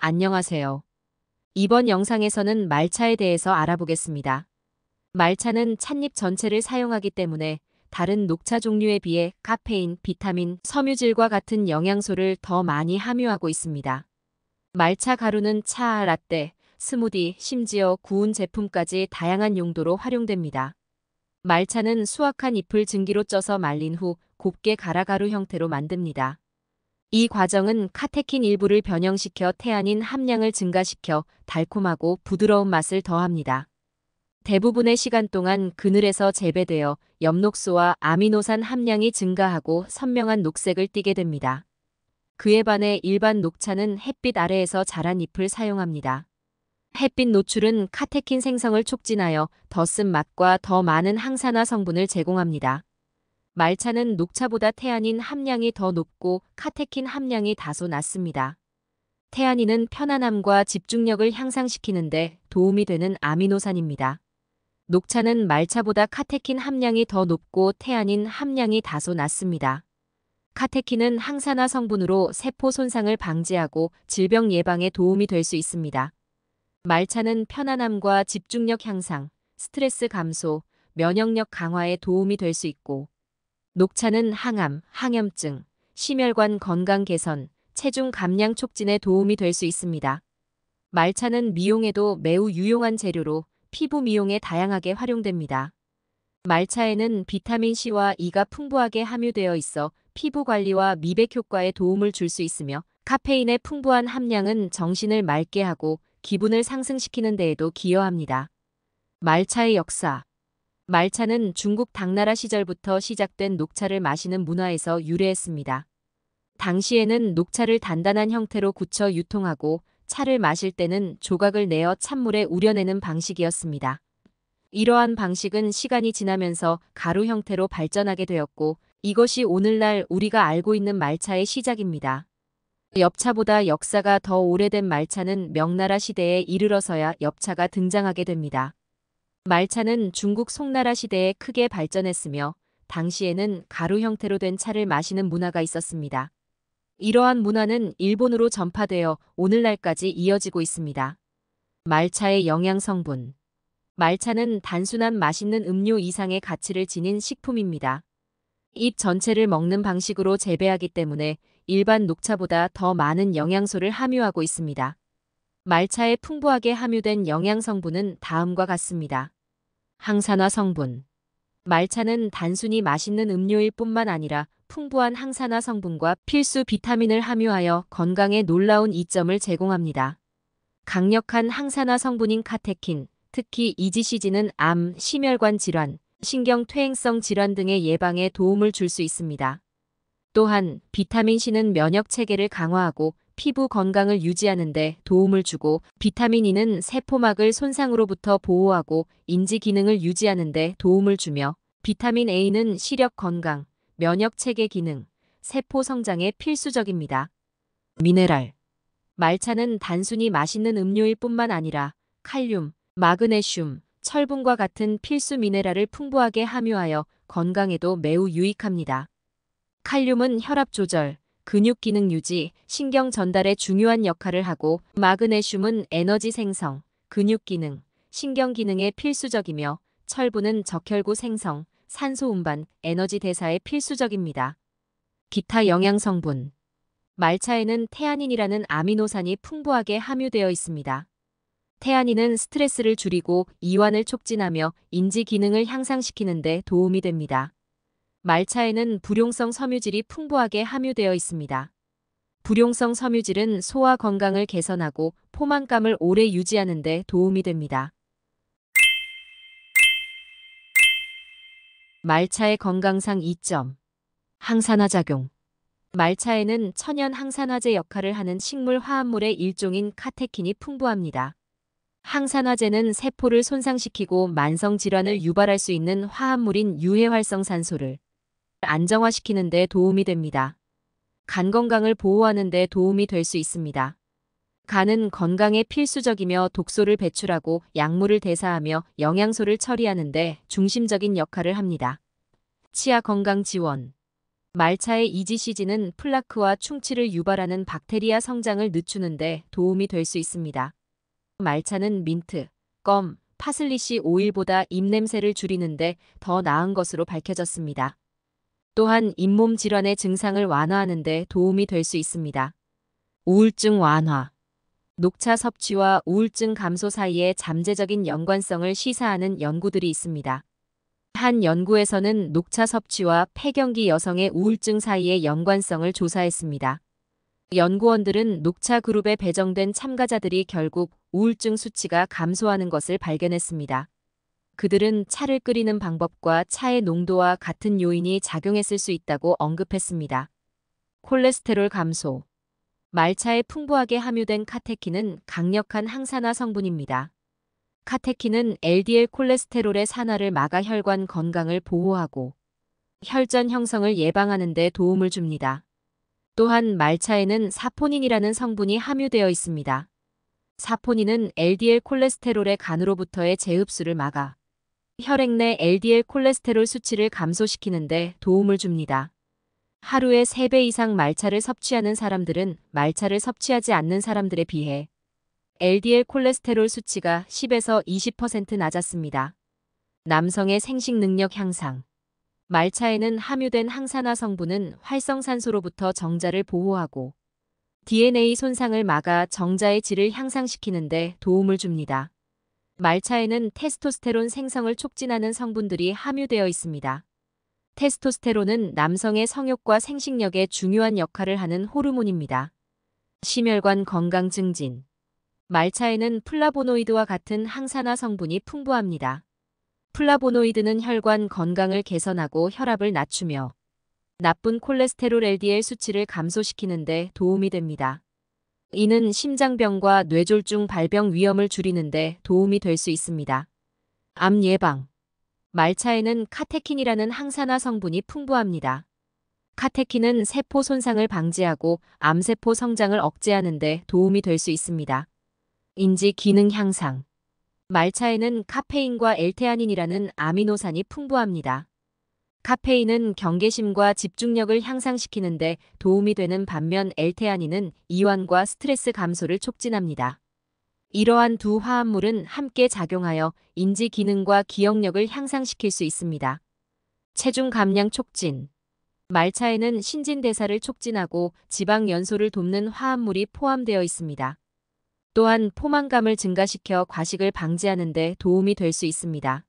안녕하세요. 이번 영상에서는 말차에 대해서 알아보겠습니다. 말차는 찻잎 전체를 사용하기 때문에 다른 녹차 종류에 비해 카페인, 비타민, 섬유질과 같은 영양소를 더 많이 함유하고 있습니다. 말차 가루는 차, 라떼, 스무디, 심지어 구운 제품까지 다양한 용도로 활용됩니다. 말차는 수확한 잎을 증기로 쪄서 말린 후 곱게 가라가루 형태로 만듭니다. 이 과정은 카테킨 일부를 변형시켜 태아닌 함량을 증가시켜 달콤하고 부드러운 맛을 더합니다. 대부분의 시간 동안 그늘에서 재배되어 엽록소와 아미노산 함량이 증가하고 선명한 녹색을 띠게 됩니다. 그에 반해 일반 녹차는 햇빛 아래에서 자란 잎을 사용합니다. 햇빛 노출은 카테킨 생성을 촉진하여 더 쓴 맛과 더 많은 항산화 성분을 제공합니다. 말차는 녹차보다 태아닌 함량이 더 높고 카테킨 함량이 다소 낮습니다. 태아닌은 편안함과 집중력을 향상시키는데 도움이 되는 아미노산입니다. 녹차는 말차보다 카테킨 함량이 더 높고 태아닌 함량이 다소 낮습니다. 카테킨은 항산화 성분으로 세포 손상을 방지하고 질병 예방에 도움이 될 수 있습니다. 말차는 편안함과 집중력 향상, 스트레스 감소, 면역력 강화에 도움이 될 수 있고 녹차는 항암, 항염증, 심혈관 건강 개선, 체중 감량 촉진에 도움이 될 수 있습니다. 말차는 미용에도 매우 유용한 재료로 피부 미용에 다양하게 활용됩니다. 말차에는 비타민C와 E가 풍부하게 함유되어 있어 피부 관리와 미백 효과에 도움을 줄 수 있으며 카페인의 풍부한 함량은 정신을 맑게 하고 기분을 상승시키는 데에도 기여합니다. 말차의 역사 말차는 중국 당나라 시절부터 시작된 녹차를 마시는 문화에서 유래했습니다. 당시에는 녹차를 단단한 형태로 굳혀 유통하고 차를 마실 때는 조각을 내어 찬물에 우려내는 방식이었습니다. 이러한 방식은 시간이 지나면서 가루 형태로 발전하게 되었고 이것이 오늘날 우리가 알고 있는 말차의 시작입니다. 엽차보다 역사가 더 오래된 말차는 명나라 시대에 이르러서야 엽차가 등장하게 됩니다. 말차는 중국 송나라 시대에 크게 발전했으며 당시에는 가루 형태로 된 차를 마시는 문화가 있었습니다. 이러한 문화는 일본으로 전파되어 오늘날까지 이어지고 있습니다. 말차의 영양 성분 말차는 단순한 맛있는 음료 이상의 가치를 지닌 식품입니다. 잎 전체를 먹는 방식으로 재배하기 때문에 일반 녹차보다 더 많은 영양소를 함유하고 있습니다. 말차에 풍부하게 함유된 영양 성분은 다음과 같습니다. 항산화 성분 말차는 단순히 맛있는 음료일 뿐만 아니라 풍부한 항산화 성분과 필수 비타민을 함유하여 건강에 놀라운 이점을 제공합니다. 강력한 항산화 성분인 카테킨, 특히 EGCG는 암, 심혈관 질환, 신경퇴행성 질환 등의 예방에 도움을 줄 수 있습니다. 또한 비타민C는 면역체계를 강화하고 피부 건강을 유지하는데 도움을 주고 비타민 E는 세포막을 손상으로부터 보호하고 인지 기능을 유지하는데 도움을 주며 비타민 A는 시력 건강, 면역 체계 기능, 세포 성장에 필수적입니다. 미네랄 말차는 단순히 맛있는 음료일 뿐만 아니라 칼륨, 마그네슘, 철분과 같은 필수 미네랄을 풍부하게 함유하여 건강에도 매우 유익합니다. 칼륨은 혈압 조절, 근육 기능 유지, 신경 전달에 중요한 역할을 하고 마그네슘은 에너지 생성, 근육 기능, 신경 기능에 필수적이며 철분은 적혈구 생성, 산소 운반, 에너지 대사에 필수적입니다. 기타 영양 성분 말차에는 태아닌이라는 아미노산이 풍부하게 함유되어 있습니다. 태아닌은 스트레스를 줄이고 이완을 촉진하며 인지 기능을 향상시키는 데 도움이 됩니다. 말차에는 불용성 섬유질이 풍부하게 함유되어 있습니다. 불용성 섬유질은 소화 건강을 개선하고 포만감을 오래 유지하는 데 도움이 됩니다. 말차의 건강상 이점 항산화 작용 말차에는 천연 항산화제 역할을 하는 식물 화합물의 일종인 카테킨이 풍부합니다. 항산화제는 세포를 손상시키고 만성 질환을 유발할 수 있는 화합물인 유해활성산소를 안정화시키는 데 도움이 됩니다. 간 건강을 보호하는 데 도움이 될 수 있습니다. 간은 건강에 필수적이며 독소를 배출하고 약물을 대사하며 영양소를 처리하는 데 중심적인 역할을 합니다. 치아 건강 지원 말차의 이지시지는 플라크와 충치를 유발하는 박테리아 성장을 늦추는 데 도움이 될 수 있습니다. 말차는 민트, 껌, 파슬리시 오일보다 입냄새를 줄이는데 더 나은 것으로 밝혀졌습니다. 또한 잇몸 질환의 증상을 완화하는 데 도움이 될 수 있습니다. 우울증 완화 녹차 섭취와 우울증 감소 사이에 잠재적인 연관성을 시사하는 연구들이 있습니다. 한 연구에서는 녹차 섭취와 폐경기 여성의 우울증 사이의 연관성을 조사했습니다. 연구원들은 녹차 그룹에 배정된 참가자들이 결국 우울증 수치가 감소하는 것을 발견했습니다. 그들은 차를 끓이는 방법과 차의 농도와 같은 요인이 작용했을 수 있다고 언급했습니다. 콜레스테롤 감소 말차에 풍부하게 함유된 카테킨은 강력한 항산화 성분입니다. 카테킨은 LDL 콜레스테롤의 산화를 막아 혈관 건강을 보호하고 혈전 형성을 예방하는 데 도움을 줍니다. 또한 말차에는 사포닌이라는 성분이 함유되어 있습니다. 사포닌은 LDL 콜레스테롤의 간으로부터의 재흡수를 막아 혈액 내 LDL 콜레스테롤 수치를 감소시키는데 도움을 줍니다. 하루에 3배 이상 말차를 섭취하는 사람들은 말차를 섭취하지 않는 사람들에 비해 LDL 콜레스테롤 수치가 10에서 20% 낮았습니다. 남성의 생식 능력 향상 말차에는 함유된 항산화 성분은 활성산소로부터 정자를 보호하고 DNA 손상을 막아 정자의 질을 향상시키는데 도움을 줍니다. 말차에는 테스토스테론 생성을 촉진하는 성분들이 함유되어 있습니다. 테스토스테론은 남성의 성욕과 생식력에 중요한 역할을 하는 호르몬입니다. 심혈관 건강 증진 말차에는 플라보노이드와 같은 항산화 성분이 풍부합니다. 플라보노이드는 혈관 건강을 개선하고 혈압을 낮추며 나쁜 콜레스테롤 LDL 수치를 감소시키는 데 도움이 됩니다. 이는 심장병과 뇌졸중 발병 위험을 줄이는데 도움이 될 수 있습니다. 암 예방 말차에는 카테킨이라는 항산화 성분이 풍부합니다. 카테킨은 세포 손상을 방지하고 암세포 성장을 억제하는데 도움이 될 수 있습니다. 인지 기능 향상 말차에는 카페인과 엘테아닌이라는 아미노산이 풍부합니다. 카페인은 경계심과 집중력을 향상시키는데 도움이 되는 반면 엘테아닌은 이완과 스트레스 감소를 촉진합니다. 이러한 두 화합물은 함께 작용하여 인지 기능과 기억력을 향상시킬 수 있습니다. 체중 감량 촉진 말차에는 신진대사를 촉진하고 지방 연소를 돕는 화합물이 포함되어 있습니다. 또한 포만감을 증가시켜 과식을 방지하는 데 도움이 될 수 있습니다.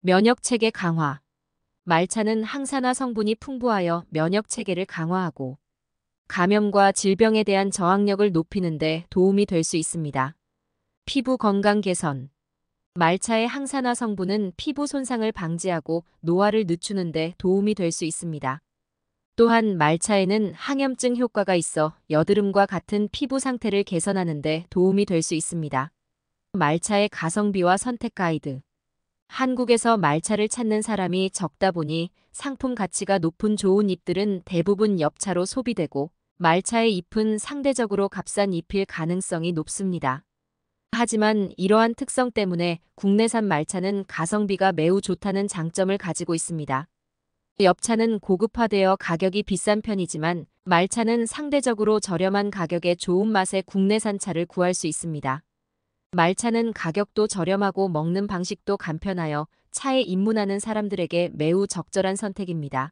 면역체계 강화 말차는 항산화 성분이 풍부하여 면역 체계를 강화하고 감염과 질병에 대한 저항력을 높이는 데 도움이 될 수 있습니다. 피부 건강 개선 말차의 항산화 성분은 피부 손상을 방지하고 노화를 늦추는 데 도움이 될 수 있습니다. 또한 말차에는 항염증 효과가 있어 여드름과 같은 피부 상태를 개선하는 데 도움이 될 수 있습니다. 말차의 가성비와 선택 가이드 한국에서 말차를 찾는 사람이 적다 보니 상품 가치가 높은 좋은 잎들은 대부분 엽차로 소비되고 말차의 잎은 상대적으로 값싼 잎일 가능성이 높습니다. 하지만 이러한 특성 때문에 국내산 말차는 가성비가 매우 좋다는 장점을 가지고 있습니다. 엽차는 고급화되어 가격이 비싼 편이지만 말차는 상대적으로 저렴한 가격에 좋은 맛의 국내산 차를 구할 수 있습니다. 말차는 가격도 저렴하고 먹는 방식도 간편하여 차에 입문하는 사람들에게 매우 적절한 선택입니다.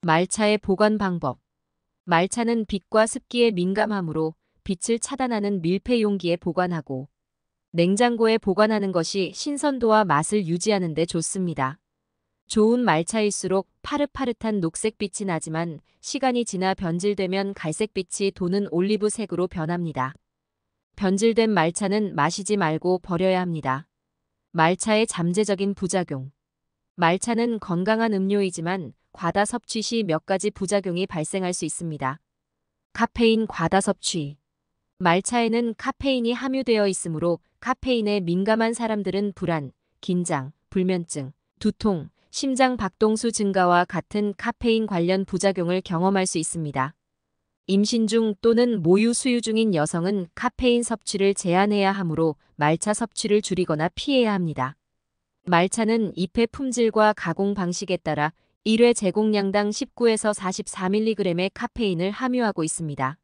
말차의 보관 방법 말차는 빛과 습기에 민감하므로 빛을 차단하는 밀폐 용기에 보관하고 냉장고에 보관하는 것이 신선도와 맛을 유지하는 데 좋습니다. 좋은 말차일수록 파릇파릇한 녹색빛이 나지만 시간이 지나 변질되면 갈색빛이 도는 올리브색으로 변합니다. 변질된 말차는 마시지 말고 버려야 합니다. 말차의 잠재적인 부작용 말차는 건강한 음료이지만 과다 섭취 시 몇 가지 부작용이 발생할 수 있습니다. 카페인 과다 섭취 말차에는 카페인이 함유되어 있으므로 카페인에 민감한 사람들은 불안, 긴장, 불면증, 두통, 심장 박동수 증가와 같은 카페인 관련 부작용을 경험할 수 있습니다. 임신 중 또는 모유 수유 중인 여성은 카페인 섭취를 제한해야 하므로 말차 섭취를 줄이거나 피해야 합니다. 말차는 잎의 품질과 가공 방식에 따라 1회 제공량당 19에서 44mg의 카페인을 함유하고 있습니다.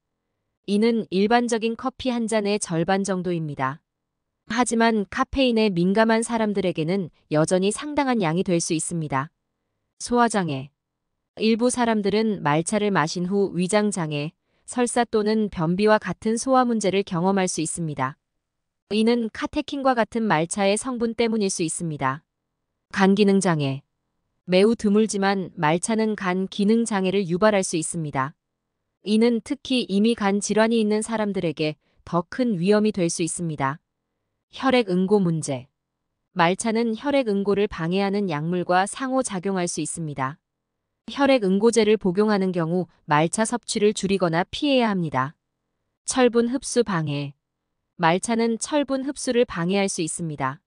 이는 일반적인 커피 한 잔의 절반 정도입니다. 하지만 카페인에 민감한 사람들에게는 여전히 상당한 양이 될 수 있습니다. 소화장애 일부 사람들은 말차를 마신 후 위장장애, 설사 또는 변비와 같은 소화 문제를 경험할 수 있습니다. 이는 카테킨과 같은 말차의 성분 때문일 수 있습니다. 간 기능 장애 매우 드물지만 말차는 간 기능 장애를 유발할 수 있습니다. 이는 특히 이미 간 질환이 있는 사람들에게 더 큰 위험이 될 수 있습니다. 혈액 응고 문제 말차는 혈액 응고를 방해하는 약물과 상호작용할 수 있습니다. 혈액 응고제를 복용하는 경우 말차 섭취를 줄이거나 피해야 합니다. 철분 흡수 방해 말차는 철분 흡수를 방해할 수 있습니다.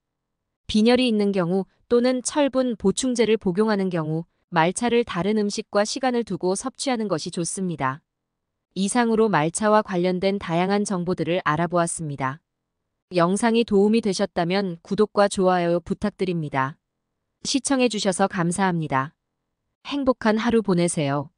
빈혈이 있는 경우 또는 철분 보충제를 복용하는 경우 말차를 다른 음식과 시간을 두고 섭취하는 것이 좋습니다. 이상으로 말차와 관련된 다양한 정보들을 알아보았습니다. 영상이 도움이 되셨다면 구독과 좋아요 부탁드립니다. 시청해주셔서 감사합니다. 행복한 하루 보내세요.